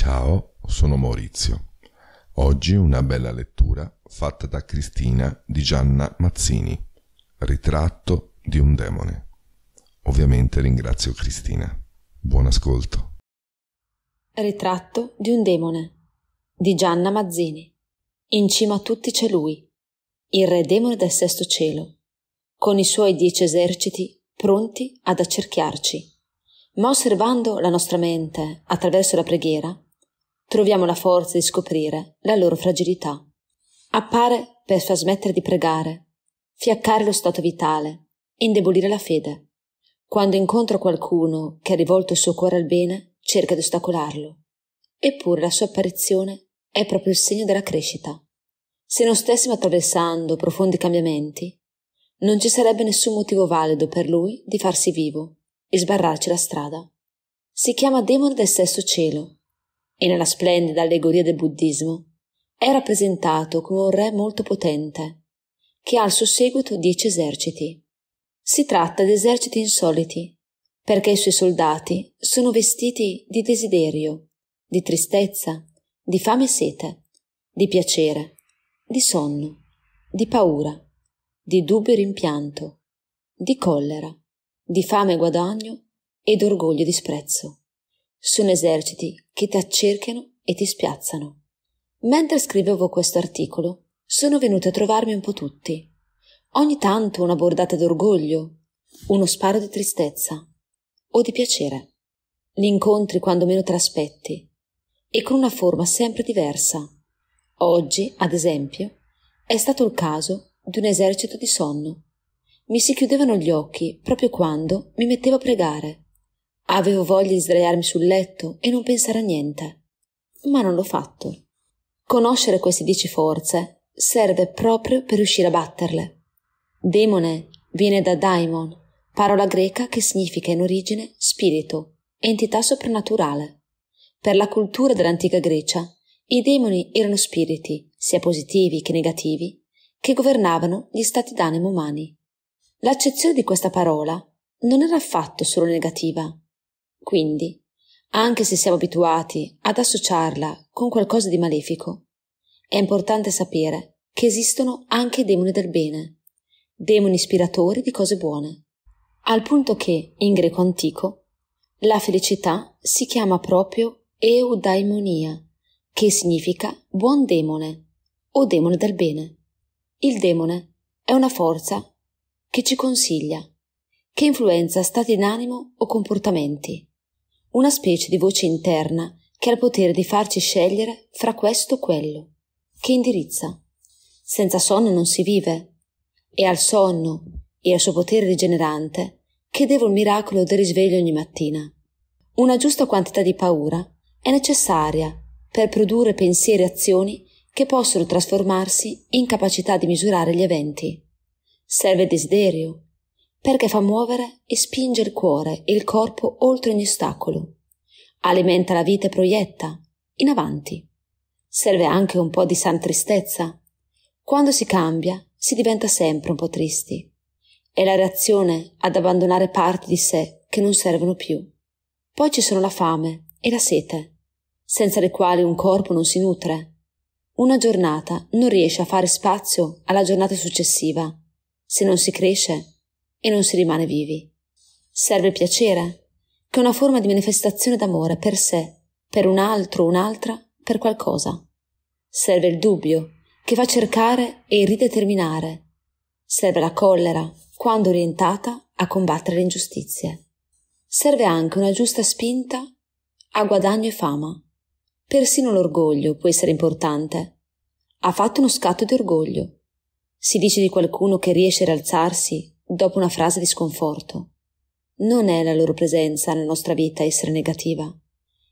Ciao, sono Maurizio. Oggi una bella lettura fatta da Cristina di Gianna Mazzini. Ritratto di un demone. Ovviamente ringrazio Cristina. Buon ascolto. Ritratto di un demone di Gianna Mazzini. In cima a tutti c'è lui, il re demone del sesto cielo, con i suoi dieci eserciti pronti ad accerchiarci. Ma osservando la nostra mente attraverso la preghiera, troviamo la forza di scoprire la loro fragilità. Appare per far smettere di pregare, fiaccare lo stato vitale, indebolire la fede. Quando incontra qualcuno che ha rivolto il suo cuore al bene, cerca di ostacolarlo. Eppure la sua apparizione è proprio il segno della crescita. Se non stessimo attraversando profondi cambiamenti, non ci sarebbe nessun motivo valido per lui di farsi vivo e sbarrarci la strada. Si chiama demone del sesto cielo e nella splendida allegoria del buddismo, è rappresentato come un re molto potente, che ha al suo seguito dieci eserciti. Si tratta di eserciti insoliti, perché i suoi soldati sono vestiti di desiderio, di tristezza, di fame e sete, di piacere, di sonno, di paura, di dubbio e rimpianto, di collera, di fame e guadagno ed orgoglio e disprezzo. Sono eserciti che ti accerchiano e ti spiazzano. Mentre scrivevo questo articolo, sono venuti a trovarmi un po' tutti. Ogni tanto una bordata d'orgoglio, uno sparo di tristezza o di piacere. Li incontri quando meno te l'aspetti e con una forma sempre diversa. Oggi, ad esempio, è stato il caso di un esercito di sonno. Mi si chiudevano gli occhi proprio quando mi mettevo a pregare Avevo voglia di sdraiarmi sul letto e non pensare a niente, ma non l'ho fatto. Conoscere queste dieci forze serve proprio per riuscire a batterle. Demone viene da daimon, parola greca che significa in origine spirito, entità soprannaturale. Per la cultura dell'antica Grecia, i demoni erano spiriti, sia positivi che negativi, che governavano gli stati d'animo umani. L'accezione di questa parola non era affatto solo negativa, quindi, anche se siamo abituati ad associarla con qualcosa di malefico, è importante sapere che esistono anche demoni del bene, demoni ispiratori di cose buone, al punto che, in greco antico, la felicità si chiama proprio eudaimonia, che significa buon demone o demone del bene. Il demone è una forza che ci consiglia, che influenza stati d'animo o comportamenti una specie di voce interna che ha il potere di farci scegliere fra questo o quello, che indirizza. Senza sonno non si vive. È al sonno e al suo potere rigenerante che devo il miracolo del risveglio ogni mattina. Una giusta quantità di paura è necessaria per produrre pensieri e azioni che possono trasformarsi in capacità di misurare gli eventi. Serve desiderio, perché fa muovere e spinge il cuore e il corpo oltre ogni ostacolo, alimenta la vita e proietta, in avanti. Serve anche un po' di san tristezza. Quando si cambia, si diventa sempre un po' tristi. È la reazione ad abbandonare parti di sé che non servono più. Poi ci sono la fame e la sete, senza le quali un corpo non si nutre. Una giornata non riesce a fare spazio alla giornata successiva. Se non si cresce, e non si rimane vivi. Serve il piacere, che è una forma di manifestazione d'amore per sé, per un altro, un'altra, per qualcosa. Serve il dubbio, che fa cercare e rideterminare. Serve la collera, quando orientata a combattere le ingiustizie. Serve anche una giusta spinta a guadagno e fama. Persino l'orgoglio può essere importante. Ha fatto uno scatto di orgoglio. Si dice di qualcuno che riesce a rialzarsi dopo una frase di sconforto. Non è la loro presenza nella nostra vita essere negativa.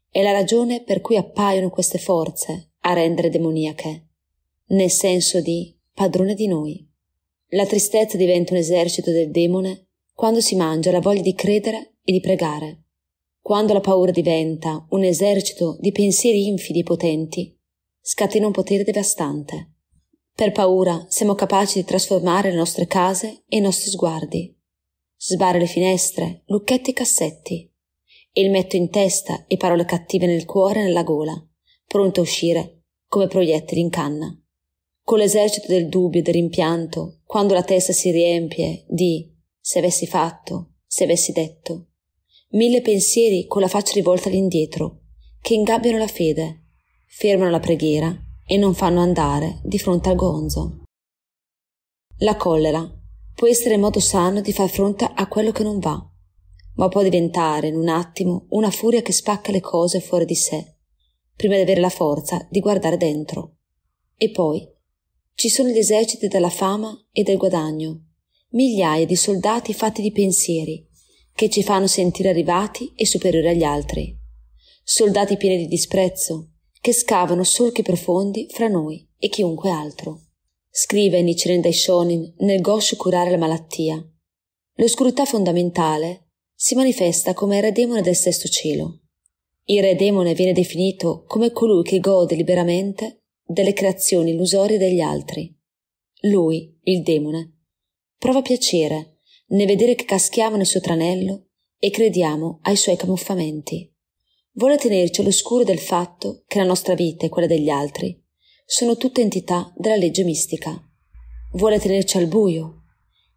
È la ragione per cui appaiono queste forze a rendere demoniache, nel senso di padrone di noi. La tristezza diventa un esercito del demone quando si mangia la voglia di credere e di pregare. Quando la paura diventa un esercito di pensieri infidi e potenti, scatena un potere devastante. Per paura siamo capaci di trasformare le nostre case e i nostri sguardi. Sbarre le finestre, lucchetti e cassetti. E metto in testa e parole cattive nel cuore e nella gola, pronto a uscire come proiettili in canna. Con l'esercito del dubbio e del rimpianto, quando la testa si riempie di se avessi fatto, se avessi detto. Mille pensieri con la faccia rivolta all'indietro, che ingabbiano la fede, fermano la preghiera e non fanno andare di fronte al gonzo. La collera può essere il modo sano di far fronte a quello che non va, ma può diventare in un attimo una furia che spacca le cose fuori di sé, prima di avere la forza di guardare dentro. E poi ci sono gli eserciti della fama e del guadagno, migliaia di soldati fatti di pensieri, che ci fanno sentire arrivati e superiori agli altri, soldati pieni di disprezzo, che scavano solchi profondi fra noi e chiunque altro. Scrive Nichiren Daishonin nel Goshu curare la malattia. L'oscurità fondamentale si manifesta come il re demone del sesto cielo. Il re demone viene definito come colui che gode liberamente delle creazioni illusorie degli altri. Lui, il demone, prova piacere nel vedere che caschiamo nel suo tranello e crediamo ai suoi camuffamenti vuole tenerci all'oscuro del fatto che la nostra vita e quella degli altri sono tutte entità della legge mistica. Vuole tenerci al buio,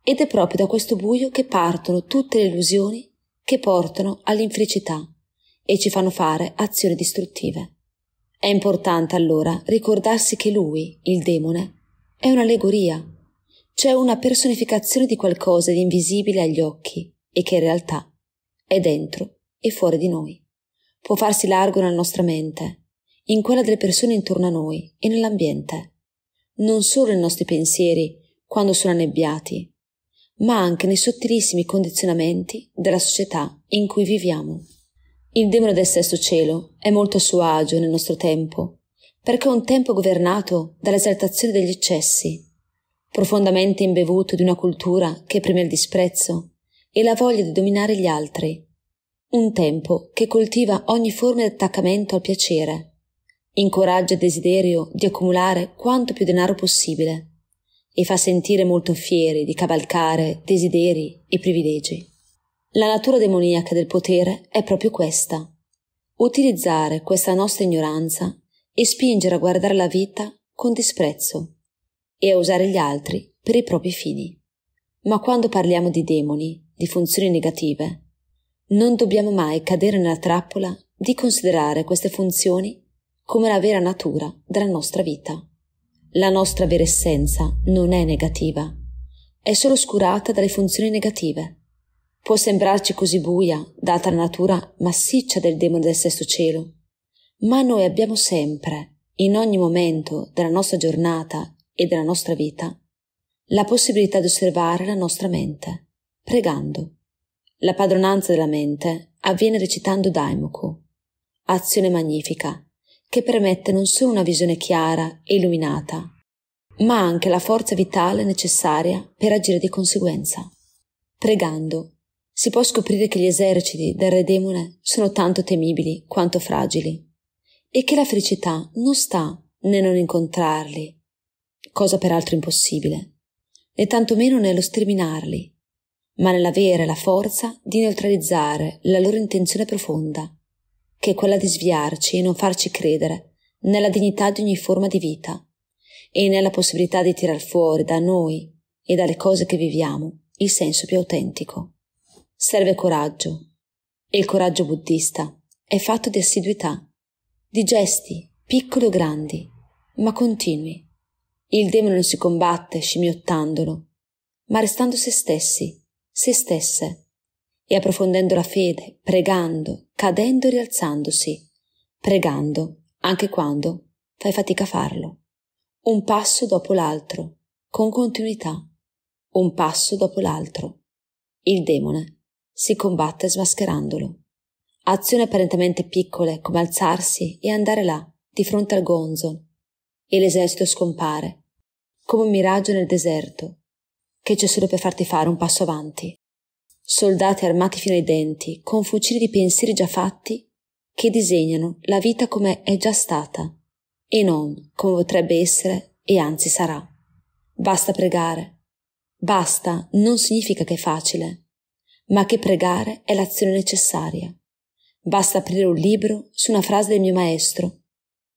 ed è proprio da questo buio che partono tutte le illusioni che portano all'infelicità e ci fanno fare azioni distruttive. È importante allora ricordarsi che lui, il demone, è un'allegoria, cioè una personificazione di qualcosa di invisibile agli occhi e che in realtà è dentro e fuori di noi può farsi largo nella nostra mente, in quella delle persone intorno a noi e nell'ambiente, non solo nei nostri pensieri quando sono annebbiati, ma anche nei sottilissimi condizionamenti della società in cui viviamo. Il demone del sesto cielo è molto a suo agio nel nostro tempo, perché è un tempo governato dall'esaltazione degli eccessi, profondamente imbevuto di una cultura che preme il disprezzo e la voglia di dominare gli altri, un tempo che coltiva ogni forma di attaccamento al piacere, incoraggia il desiderio di accumulare quanto più denaro possibile e fa sentire molto fieri di cavalcare desideri e privilegi. La natura demoniaca del potere è proprio questa. Utilizzare questa nostra ignoranza e spingere a guardare la vita con disprezzo e a usare gli altri per i propri fini. Ma quando parliamo di demoni, di funzioni negative, non dobbiamo mai cadere nella trappola di considerare queste funzioni come la vera natura della nostra vita. La nostra vera essenza non è negativa, è solo oscurata dalle funzioni negative. Può sembrarci così buia, data la natura massiccia del demone del sesto cielo, ma noi abbiamo sempre, in ogni momento della nostra giornata e della nostra vita, la possibilità di osservare la nostra mente, pregando la padronanza della mente avviene recitando Daimoku, azione magnifica, che permette non solo una visione chiara e illuminata, ma anche la forza vitale necessaria per agire di conseguenza. Pregando, si può scoprire che gli eserciti del re demone sono tanto temibili quanto fragili, e che la felicità non sta nel non incontrarli, cosa peraltro impossibile, né tantomeno nello sterminarli, ma nell'avere la forza di neutralizzare la loro intenzione profonda, che è quella di sviarci e non farci credere nella dignità di ogni forma di vita e nella possibilità di tirar fuori da noi e dalle cose che viviamo il senso più autentico. Serve coraggio, e il coraggio buddista è fatto di assiduità, di gesti piccoli o grandi, ma continui. Il demone non si combatte scimmiottandolo, ma restando se stessi se stesse e approfondendo la fede, pregando, cadendo e rialzandosi, pregando anche quando fai fatica a farlo, un passo dopo l'altro, con continuità, un passo dopo l'altro. Il demone si combatte smascherandolo. Azioni apparentemente piccole come alzarsi e andare là, di fronte al gonzo, e l'esercito scompare, come un miraggio nel deserto, che c'è solo per farti fare un passo avanti. Soldati armati fino ai denti, con fucili di pensieri già fatti, che disegnano la vita come è già stata e non come potrebbe essere e anzi sarà. Basta pregare. Basta non significa che è facile, ma che pregare è l'azione necessaria. Basta aprire un libro su una frase del mio maestro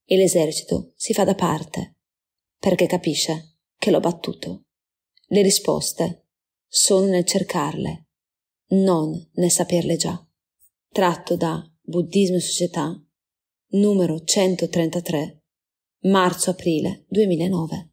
e l'esercito si fa da parte, perché capisce che l'ho battuto. Le risposte sono nel cercarle, non nel saperle già. Tratto da Buddismo e Società, numero 133, marzo-aprile 2009.